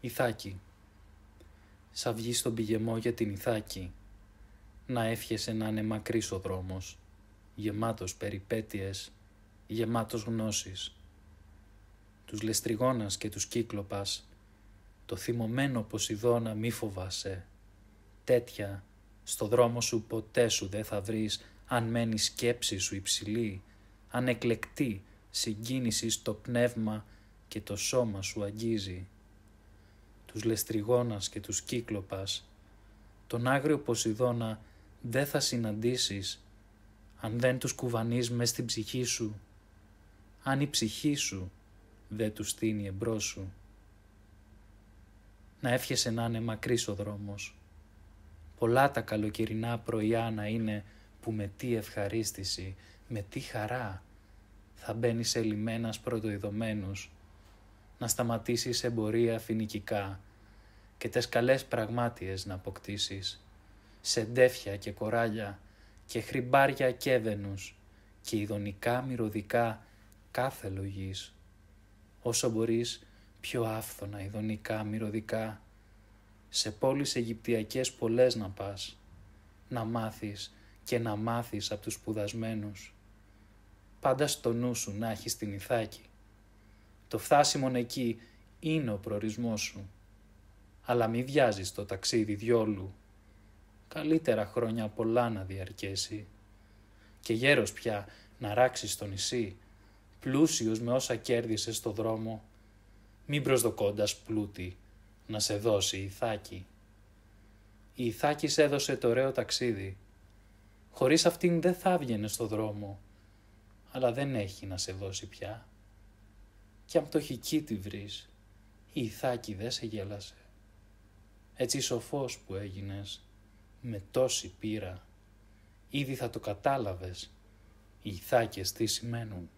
Ιθάκη. Σα βγει στον πηγεμό για την Ιθάκη. Να εύχεσαι να είναι μακρύς ο δρόμος, γεμάτος περιπέτειες, γεμάτος γνώσεις. Τους λεστριγόνας και τους κύκλοπας, το θυμωμένο Ποσειδώνα μη φοβάσαι. Τέτοια στο δρόμο σου ποτέ σου δεν θα βρεις αν μένει σκέψη σου υψηλή, αν εκλεκτή συγκίνησης στο πνεύμα και το σώμα σου αγγίζει τους Λεστριγόνας και τους Κύκλοπας, τον άγριο Ποσειδώνα δεν θα συναντήσεις αν δεν τους κουβανείς μες στην ψυχή σου, αν η ψυχή σου δεν τους στείνει εμπρός σου. Να εύχεσαι να είναι μακρύς ο δρόμος, πολλά τα καλοκαιρινά πρωιά να είναι που με τι ευχαρίστηση, με τι χαρά θα μπαίνεις ελιμένας πρωτοειδωμένος να σταματήσεις εμπορία φοινικικά και τες καλές πραγμάτιες να αποκτήσεις, ντεύχια και κοράλια και χρυμπάρια κέβενους και ειδονικά μυρωδικά κάθε λογής. Όσο μπορείς πιο άφθονα ειδονικά μυρωδικά, σε πόλεις Αιγυπτιακές πολλές να πας, να μάθεις και να μάθεις από τους σπουδασμένους. Πάντα στο νου σου να έχεις την Ιθάκη το φθάσιμον εκεί είναι ο προορισμός σου. Αλλά μη βιάζεις το ταξίδι διόλου. Καλύτερα χρόνια πολλά να διαρκέσει. Και γέρος πια να ράξεις το νησί, πλούσιος με όσα κέρδισες στο δρόμο, μην προσδοκώντας πλούτη να σε δώσει η Ιθάκη. Η Ιθάκη σε έδωσε το ωραίο ταξίδι. Χωρίς αυτήν δεν θα έβγαινε στο δρόμο, αλλά δεν έχει να σε δώσει πια και αν το τη βρεις. Η Ιθάκη δε σε γέλασε. Έτσι σοφός που έγινες, με τόση πείρα, ήδη θα το κατάλαβες, οι Ιθάκες τι σημαίνουν.